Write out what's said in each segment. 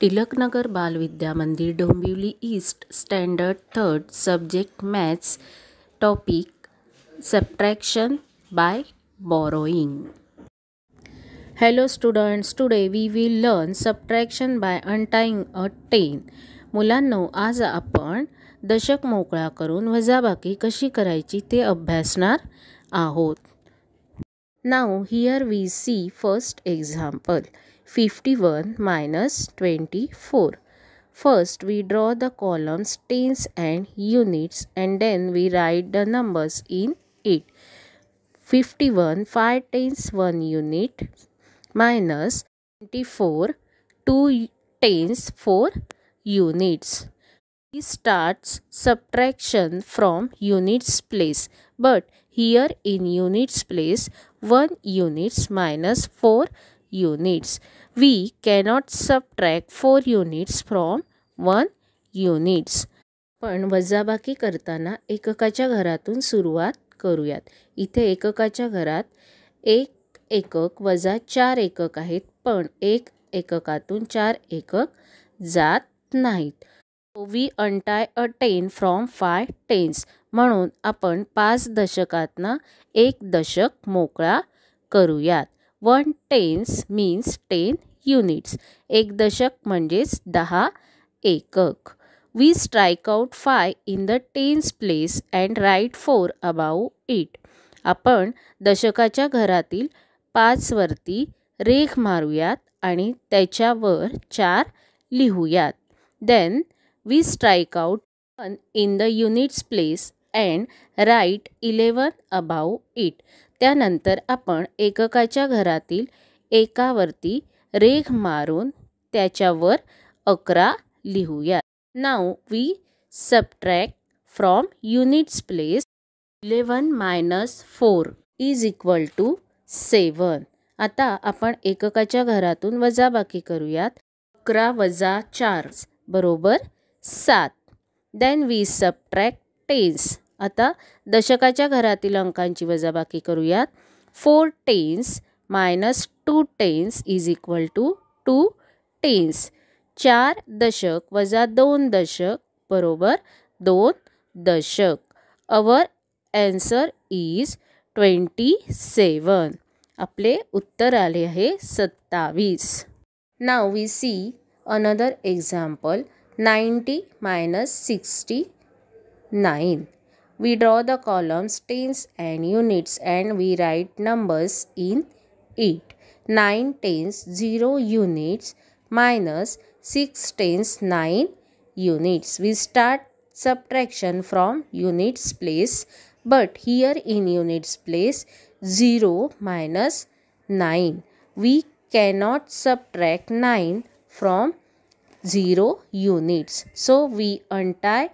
टिलकनगर Balvidya Mandir Dombivli east standard third subject maths topic subtraction by borrowing hello students today we will learn subtraction by untying a ten मुलांनो आज आपण दशक मोकळा करून वजाबाकी कशी करायची ते अभ्यासणार आहोत now here we see first example 51 minus 24. First we draw the columns tens and units and then we write the numbers in it. 51 5 tens 1 unit minus 24 2 tens 4 units. He starts subtraction from units place but here in units place 1 units minus 4 units. We cannot subtract 4 units from 1 units. पण वजाबाकी करताना एककाच्या घरातून सुरुवात करूयात इथे एककाच्या घरात एक एकक वजा चार एकक आहेत पण एक एककातून चार एकक जात नाहीत we untie a ten from five tens म्हणून आपण पाच दशकातना एक दशक मोकळा करूयात one tens means ten units एक दशक म्हणजेच दहा एकक we strike out five in the tens place and write four above it आपण दशकाच्या घरातील पाचवरती रेख मारूयात आणि त्याच्यावर चार लिहूयात then we strike out one in the units place and write eleven above it त्यानंतर आपण एककाच्या घरातील एकावरती रेघ मारून त्याच्यावर अकरा लिहूयात now we subtract from units place eleven minus four is equal to seven आता आपण एककाच्या घरातून बाकी करूयात अकरा वजा चार बरोबर सात देन वी सबट्रॅक टेन्स आता दशकाच्या घरातील अंकांची वजाबाकी करूयात four tens minus two tens is equal to two tens चार दशक वजा दोन दशक बरोबर दोन दशक our answer is twenty seven आपले उत्तर आले आहे सत्तावीस now we see another example ninety minus sixty nine We draw the columns tens and units and we write numbers in it. 9 tens 0 units minus 6 tens 9 units. We start subtraction from units place but here in units place 0 minus 9. We cannot subtract 9 from 0 units. So we untie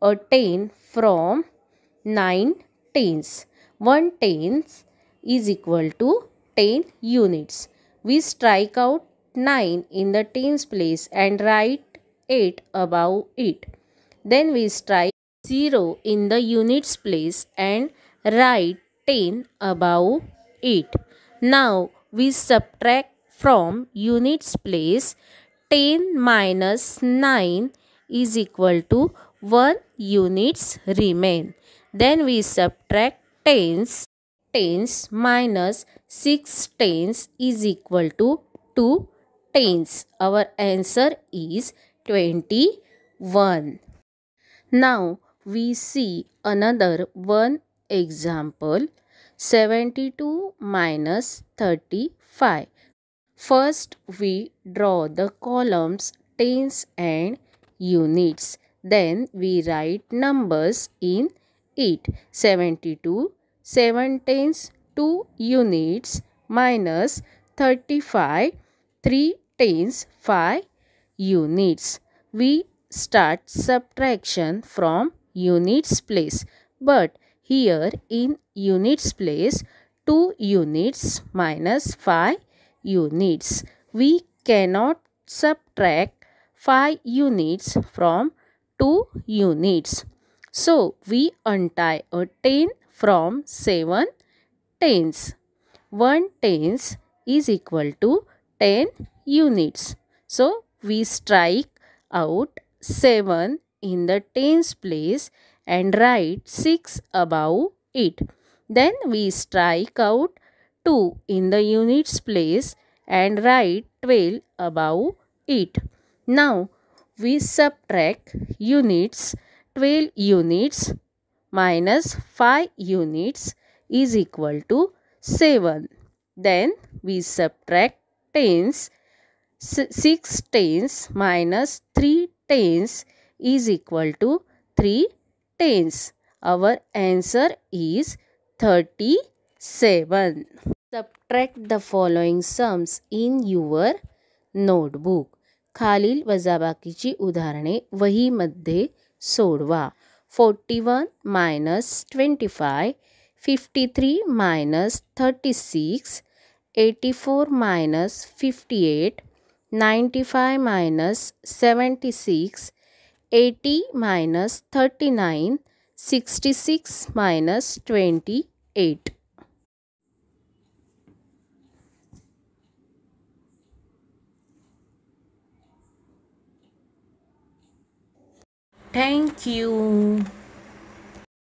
a 10 from 9 tens. 1 tens is equal to 10 units. We strike out 9 in the tens place and write 8 above it. Then we strike 0 in the units place and write 10 above it. Now we subtract from units place 10 minus 9 is equal to 1 units remain. Then we subtract tens. Tens minus 6 tens is equal to 2 tens. Our answer is 21. Now we see another one example 72 minus 35. First we draw the columns tens and units. Then we write numbers in it. 72, 17 2 units, minus 35, 3 tens, 5 units. We start subtraction from units place. But here in units place, 2 units minus 5 units. We cannot subtract 5 units from 2 units. So we untie a 10 from seven tens. One tens is equal to 10 units. So we strike out 7 in the tens place and write 6 above it. Then we strike out 2 in the units place and write 12 above it. Now we subtract units 12 units minus 5 units is equal to 7. Then we subtract tens 6 tens minus 3 tens is equal to 3 tens. Our answer is 37. Subtract the following sums in your notebook. खालील वजाबाकीची उदाहरणे वहीमध्ये सोडवा forty one minus twenty five fifty three minus thirty six eighty four minus fifty eight ninety five minus seventy six eighty minus thirty nine sixty six minus twenty eight Thank you.